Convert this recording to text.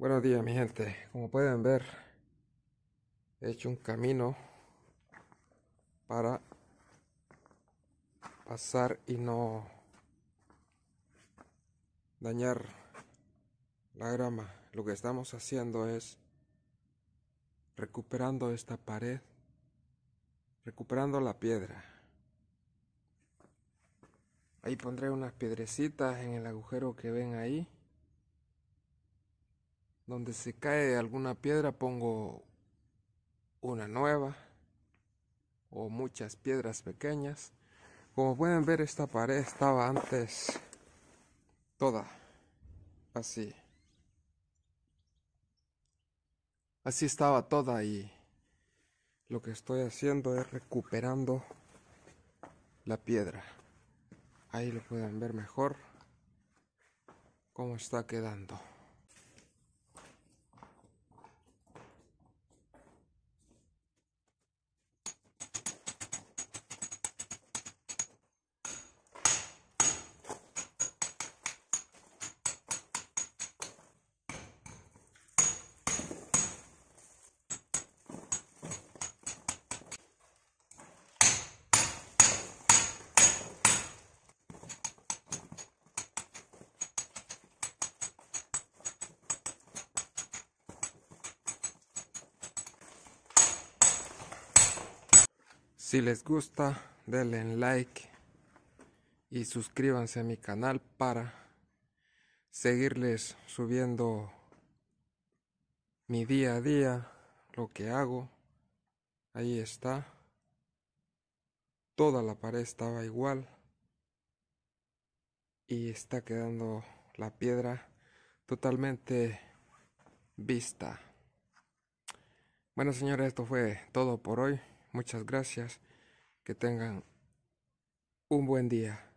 Buenos días, mi gente. Como pueden ver, he hecho un camino para pasar y no dañar la grama. Lo que estamos haciendo es recuperando esta pared, recuperando la piedra. Ahí pondré unas piedrecitas en el agujero que ven ahí donde se cae alguna piedra pongo una nueva o muchas piedras pequeñas. Como pueden ver esta pared estaba antes toda así. Así estaba toda y lo que estoy haciendo es recuperando la piedra. Ahí lo pueden ver mejor cómo está quedando. Si les gusta, denle like y suscríbanse a mi canal para seguirles subiendo mi día a día, lo que hago. Ahí está. Toda la pared estaba igual. Y está quedando la piedra totalmente vista. Bueno señores, esto fue todo por hoy. Muchas gracias. Que tengan un buen día.